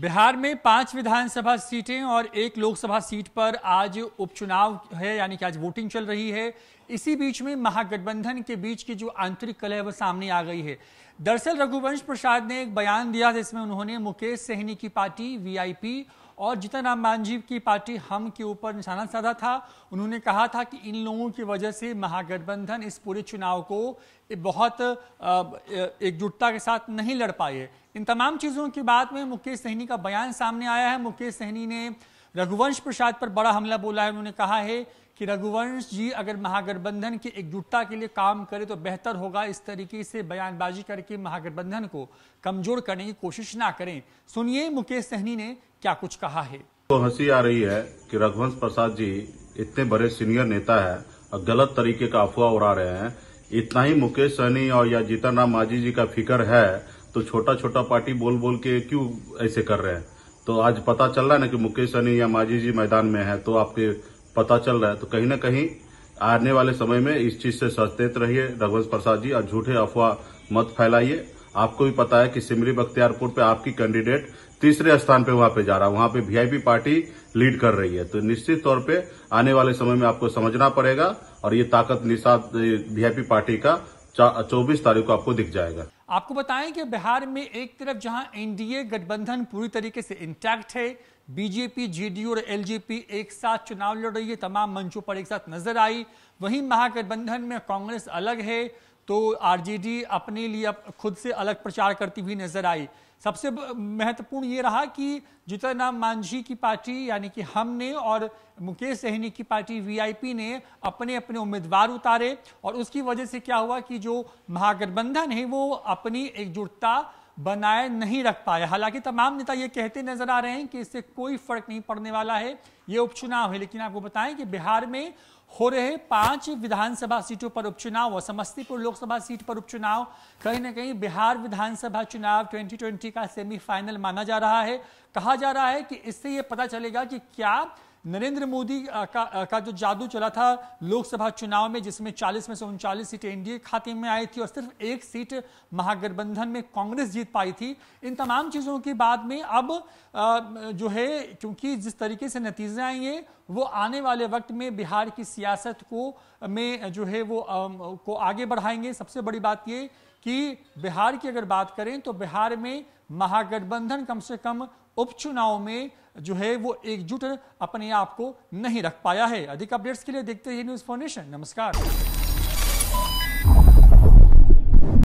बिहार में पांच विधानसभा सीटें और एक लोकसभा सीट पर आज उपचुनाव है यानी कि आज वोटिंग चल रही है इसी बीच में महागठबंधन के बीच की जो आंतरिक कलह है वह सामने आ गई है दरअसल रघुवंश प्रसाद ने एक बयान दिया जिसमें उन्होंने मुकेश सहनी की पार्टी वीआईपी और जीतन राम मांझी की पार्टी हम के ऊपर निशाना साधा था उन्होंने कहा था कि इन लोगों की वजह से महागठबंधन इस पूरे चुनाव को बहुत एकजुटता के साथ नहीं लड़ पाए इन तमाम चीज़ों के बाद में मुकेश सहनी का बयान सामने आया है मुकेश सहनी ने रघुवंश प्रसाद पर बड़ा हमला बोला है उन्होंने कहा है कि रघुवंश जी अगर महागठबंधन की एकजुटता के लिए काम करे तो बेहतर होगा इस तरीके से बयानबाजी करके महागठबंधन को कमजोर करने की कोशिश ना करें सुनिए मुकेश सहनी ने क्या कुछ कहा है तो हंसी आ रही है कि रघुवंश प्रसाद जी इतने बड़े सीनियर नेता है और गलत तरीके का अफवाह उड़ा रहे हैं इतना ही मुकेश सहनी और या जीतन राम मांझी जी का फिक्र है तो छोटा छोटा पार्टी बोल बोल के क्यों ऐसे कर रहे हैं तो आज पता चल रहा है ना कि मुकेश सहनी या माझी जी मैदान में है तो आपके पता चल रहा है तो कहीं ना कहीं आने वाले समय में इस चीज से सचेत रहिए रघुवंश प्रसाद जी और झूठे अफवाह मत फैलाइए आपको भी पता है कि सिमरी बख्तियारपुर पे आपकी कैंडिडेट तीसरे स्थान पे वहां पे जा रहा है वहां पे वीआईपी पार्टी लीड कर रही है तो निश्चित तौर पे आने वाले समय में आपको समझना पड़ेगा और ये ताकत निषाद वीआईपी पार्टी का चौबीस तारीख को आपको दिख जाएगा आपको बताएं कि बिहार में एक तरफ जहां एनडीए गठबंधन पूरी तरीके से इंटैक्ट है बीजेपी जेडीयू और एलजेपी एक साथ चुनाव लड़ रही है तमाम मंचों पर एक साथ नजर आई वहीं महागठबंधन में कांग्रेस अलग है तो आरजेडी अपने लिए खुद से अलग प्रचार करती हुई नजर आई सबसे महत्वपूर्ण ये रहा कि जितना नाम मांझी की पार्टी यानी कि हमने और मुकेश सहनी की पार्टी वीआईपी ने अपने अपने उम्मीदवार उतारे और उसकी वजह से क्या हुआ कि जो महागठबंधन है वो अपनी एकजुटता बनाए नहीं रख पाया हालांकि तमाम नेता ये कहते नजर आ रहे हैं कि इससे कोई फर्क नहीं पड़ने वाला है ये उपचुनाव है लेकिन आपको बताएं कि बिहार में हो रहे पांच विधानसभा सीटों पर उपचुनाव और समस्तीपुर लोकसभा सीट पर उपचुनाव कहीं ना कहीं बिहार विधानसभा चुनाव 2020 का सेमीफाइनल माना जा रहा है कहा जा रहा है कि इससे ये पता चलेगा कि क्या नरेंद्र मोदी का, का जो जादू चला था लोकसभा चुनाव में जिसमें 40 में से उनचालीस सीटें एनडीए खाते में आई थी और सिर्फ एक सीट महागठबंधन में कांग्रेस जीत पाई थी इन तमाम चीज़ों के बाद में अब जो है क्योंकि जिस तरीके से नतीजे आएंगे वो आने वाले वक्त में बिहार की सियासत को में जो है वो आ, को आगे बढ़ाएंगे सबसे बड़ी बात ये कि बिहार की अगर बात करें तो बिहार में महागठबंधन कम से कम उपचुनाव में जो है वो एकजुट अपने आप को नहीं रख पाया है अधिक अपडेट्स के लिए देखते रहिए न्यूज फाउंडेशन नमस्कार